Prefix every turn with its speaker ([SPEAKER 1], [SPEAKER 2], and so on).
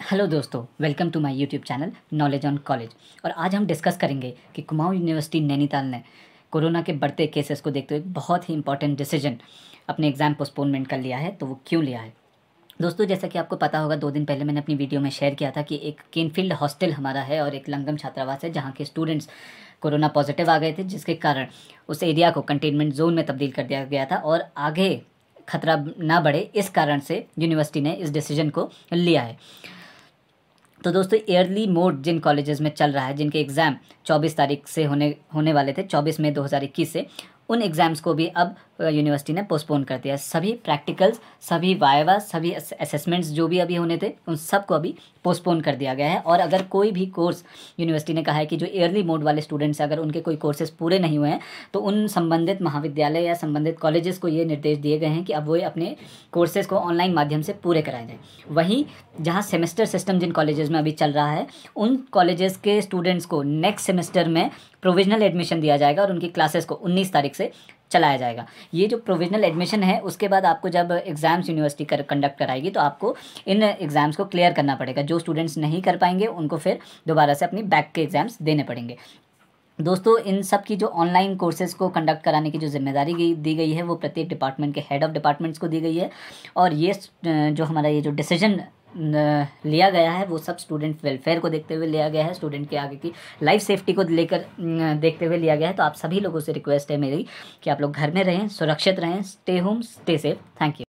[SPEAKER 1] hello दोस्तों welcome to my YouTube channel knowledge on college और आज हम डिस्कस करेंगे कि कुमाऊं यूनिवर्सिटी नैनीताल ने कोरोना के बढ़ते केसेस को देखते हुए बहुत ही इंपॉर्टेंट डिसीजन अपने एग्ज़ाम पोस्टपोनमेंट कर लिया है तो वो क्यों लिया है दोस्तों जैसा कि आपको पता होगा दो दिन पहले मैंने अपनी वीडियो में शेयर किया था कि एक केनफील्ड हॉस्टल हमारा है और एक लंगम छात्रावास है जहाँ के स्टूडेंट्स कोरोना पॉजिटिव आ गए थे जिसके कारण उस एरिया को कंटेनमेंट जोन में तब्दील कर दिया गया था और आगे खतरा ना बढ़े इस कारण से यूनिवर्सिटी ने इस डिसीजन को लिया है तो दोस्तों ईयरली मोड जिन कॉलेजेस में चल रहा है जिनके एग्ज़ाम 24 तारीख से होने होने वाले थे 24 मई 2021 से उन एग्ज़ाम्स को भी अब यूनिवर्सिटी ने पोस्टपोन कर दिया सभी प्रैक्टिकल्स सभी वायवा सभी असेसमेंट्स जो भी अभी होने थे उन सबको अभी पोस्टपोन कर दिया गया है और अगर कोई भी कोर्स यूनिवर्सिटी ने कहा है कि जो एयरली मोड वाले स्टूडेंट्स अगर उनके कोई कोर्सेज पूरे नहीं हुए हैं तो उन संबंधित महाविद्यालय या संबंधित कॉलेजेस को ये निर्देश दिए गए हैं कि अब वे अपने कोर्सेज को ऑनलाइन माध्यम से पूरे कराए जाएँ वहीं जहाँ सेमेस्टर सिस्टम जिन कॉलेजेस में अभी चल रहा है उन कॉलेजेस के स्टूडेंट्स को नेक्स्ट सेमेस्टर में प्रोविजनल एडमिशन दिया जाएगा और उनकी क्लासेस को 19 तारीख से चलाया जाएगा ये जो प्रोविजनल एडमिशन है उसके बाद आपको जब एग्ज़ाम्स यूनिवर्सिटी कर कंडक्ट कराएगी तो आपको इन एग्ज़ाम्स को क्लियर करना पड़ेगा जो स्टूडेंट्स नहीं कर पाएंगे उनको फिर दोबारा से अपनी बैक के एग्ज़ाम्स देने पड़ेंगे दोस्तों इन सब की जो ऑनलाइन कोर्सेज़ को कंडक्ट कराने की जो जिम्मेदारी दी गई है वो प्रत्येक डिपार्टमेंट के हेड ऑफ डिपार्टमेंट्स को दी गई है और ये जो हमारा ये जो डिसीजन लिया गया है वो सब स्टूडेंट वेलफेयर को देखते हुए लिया गया है स्टूडेंट के आगे की लाइफ सेफ्टी को लेकर देखते हुए लिया गया है तो आप सभी लोगों से रिक्वेस्ट है मेरी कि आप लोग घर में रहें सुरक्षित रहें stay home stay safe thank you